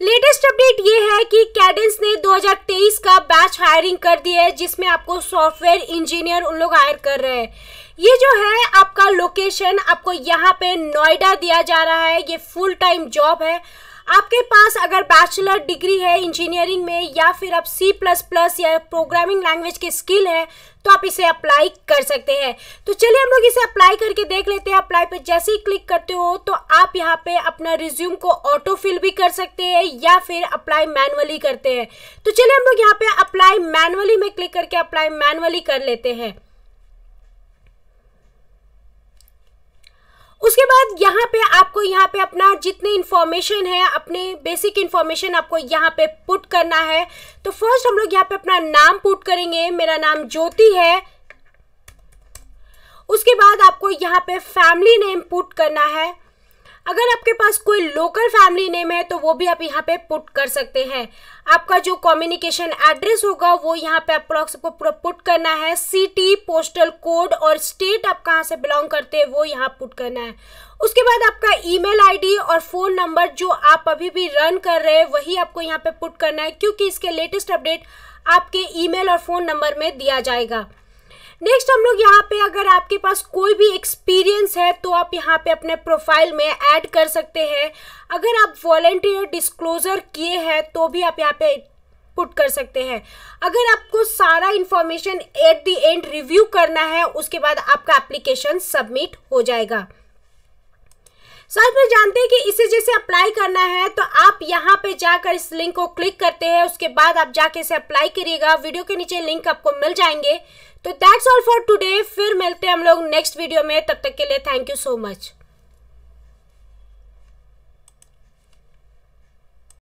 latest update ये है कि कैडेंस ने 2023 का बैच हायरिंग कर दी है जिसमें आपको सॉफ्टवेयर इंजीनियर उन लोग हायर कर रहे हैं ये जो है आपका लोकेशन आपको यहाँ पे नोएडा दिया जा रहा है ये फुल टाइम जॉब है आपके पास अगर बैचलर डिग्री है इंजीनियरिंग में या फिर आप सी प्लस प्लस या प्रोग्रामिंग लैंग्वेज के स्किल है तो आप इसे अप्लाई कर सकते हैं तो चलिए हम लोग इसे अप्लाई करके देख लेते हैं अप्लाई पर जैसे ही क्लिक करते हो तो आप यहाँ पे अपना रिज्यूम को ऑटो फिल भी कर सकते हैं या फिर अप्लाई मैनुअली करते हैं तो चलिए हम लोग यहाँ पे अप्लाई मैनुअली में क्लिक करके अप्लाई मैनुअली कर लेते हैं फ्रेंड यहाँ पे आपको यहाँ पे अपना जितने इन्फॉर्मेशन है अपने बेसिक इन्फॉर्मेशन आपको यहाँ पे पुट करना है तो फर्स्ट हम लोग यहाँ पे अपना नाम पुट करेंगे मेरा नाम ज्योति है उसके बाद आपको यहाँ पे फैमिली नेम पुट करना है अगर आपके पास कोई लोकल फैमिली नेम है तो वो भी आप यहाँ पे पुट कर सकते हैं आपका जो कम्युनिकेशन एड्रेस होगा वो यहाँ पे अप्रॉक्स आपको पूरा पुट करना है सिटी पोस्टल कोड और स्टेट आप कहाँ से बिलोंग करते हैं वो यहाँ पुट करना है उसके बाद आपका ईमेल आईडी और फ़ोन नंबर जो आप अभी भी रन कर रहे हैं वही आपको यहाँ पे पुट करना है क्योंकि इसके लेटेस्ट अपडेट आपके ईमेल और फ़ोन नंबर में दिया जाएगा नेक्स्ट हम लोग यहाँ पे अगर आपके पास कोई भी एक्सपीरियंस है तो आप यहाँ पे अपने प्रोफाइल में ऐड कर सकते हैं अगर आप वॉलेंटियर डिस्क्लोज़र किए हैं तो भी आप यहाँ पे पुट कर सकते हैं अगर आपको सारा information at the end review करना है उसके बाद आपका एप्लीकेशन सबमिट हो जाएगा साथ में जानते हैं कि इसे जैसे अप्लाई करना है तो आप यहाँ पे जाकर इस लिंक को क्लिक करते हैं उसके बाद आप जाके इसे अप्लाई करिएगा वीडियो के नीचे लिंक आपको मिल जाएंगे तो दैट्स ऑल फॉर टुडे फिर मिलते हैं हम लोग नेक्स्ट वीडियो में तब तक के लिए थैंक यू सो मच